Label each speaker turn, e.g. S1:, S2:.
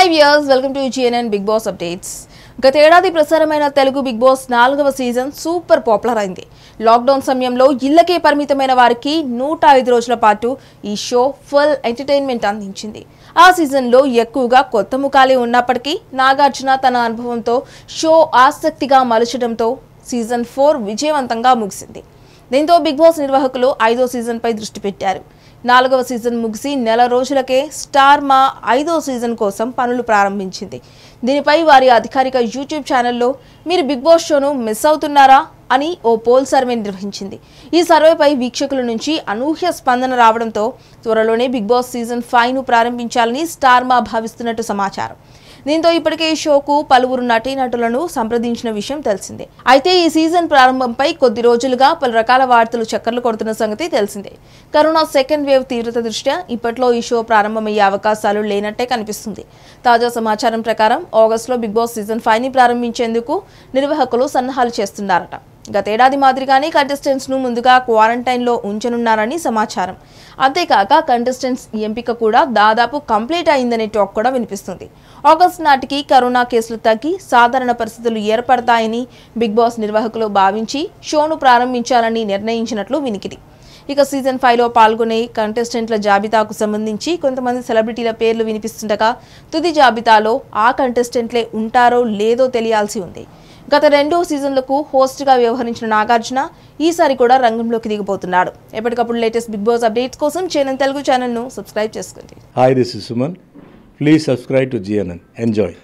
S1: hi viewers welcome to GNN Bigg Boss updates గతేడాది ప్రసారమైన Telugu Bigg Boss నాలుగవ season super popular అయింది lockdown సమయంలో ఇళ్లకే పరిమితమైన వారికి నూట ఐదు రోజుల పాటు ఈ షో ఫుల్ ఎంటర్టైన్మెంట్ అందించింది ఆ సీజన్లో ఎక్కువగా కొత్త ముఖాలే ఉన్నప్పటికీ నాగార్జున తన అనుభవంతో షో ఆసక్తిగా మలచడంతో సీజన్ ఫోర్ విజయవంతంగా ముగిసింది దీంతో బిగ్ బాస్ నిర్వాహకులు ఐదో సీజన్పై దృష్టి పెట్టారు నాలుగవ సీజన్ ముగిసి నెల రోజులకే స్టార్ మా ఐదో సీజన్ కోసం పనులు ప్రారంభించింది దీనిపై వారి అధికారిక యూట్యూబ్ ఛానల్లో మీరు బిగ్ బాస్ షోను మిస్ అవుతున్నారా అని ఓ పోల్ సర్వే నిర్వహించింది ఈ సర్వేపై వీక్షకుల నుంచి అనూహ్య స్పందన రావడంతో త్వరలోనే బిగ్ బాస్ సీజన్ ఫైవ్ను ప్రారంభించాలని స్టార్ మా భావిస్తున్నట్టు సమాచారం దీంతో ఇప్పటికే ఈ షోకు పలువురు నటీనటులను సంప్రదించిన విషయం తెలిసిందే అయితే ఈ సీజన్ ప్రారంభంపై కొద్ది రోజులుగా పలు రకాల వార్తలు చక్కర్లు కొడుతున్న సంగతి తెలిసిందే కరోనా సెకండ్ వేవ్ తీవ్రత దృష్ట్యా ఇప్పట్లో ఈ షో ప్రారంభమయ్యే అవకాశాలు లేనట్టే కనిపిస్తుంది తాజా సమాచారం ప్రకారం ఆగస్టులో బిగ్ బాస్ సీజన్ ని ప్రారంభించేందుకు నిర్వాహకులు సన్నాహాలు చేస్తున్నారట గతేడాది మాదిరిగానే ను ముందుగా క్వారంటైన్లో ఉంచనున్నారని సమాచారం అంతేకాక కంటెస్టెంట్స్ ఎంపిక కూడా దాదాపు కంప్లీట్ అయిందనే టాక్ కూడా వినిపిస్తుంది ఆగస్ట్ నాటికి కరోనా కేసులు తగ్గి సాధారణ పరిస్థితులు ఏర్పడతాయని బిగ్ బాస్ నిర్వాహకులు భావించి షోను ప్రారంభించాలని నిర్ణయించినట్లు వినికిడి ఇక సీజన్ ఫైవ్లో పాల్గొనే కంటెస్టెంట్ల జాబితాకు సంబంధించి కొంతమంది సెలబ్రిటీల పేర్లు వినిపిస్తుండగా తుది జాబితాలో ఆ కంటెస్టెంట్లే ఉంటారో లేదో తెలియాల్సి ఉంది గత రెండో సీజన్లకు హోస్ట్గా వ్యవహరించిన నాగార్జున ఈసారి కూడా రంగంలోకి దిగిపోతున్నాడు ఎప్పటికప్పుడు లేటెస్ట్ బిగ్ బాస్ అప్డేట్స్ కోసం చేనన్ తెలుగు ఛానల్ను సబ్స్క్రైబ్ చేసుకోండి hi this is Suman please subscribe to GNN enjoy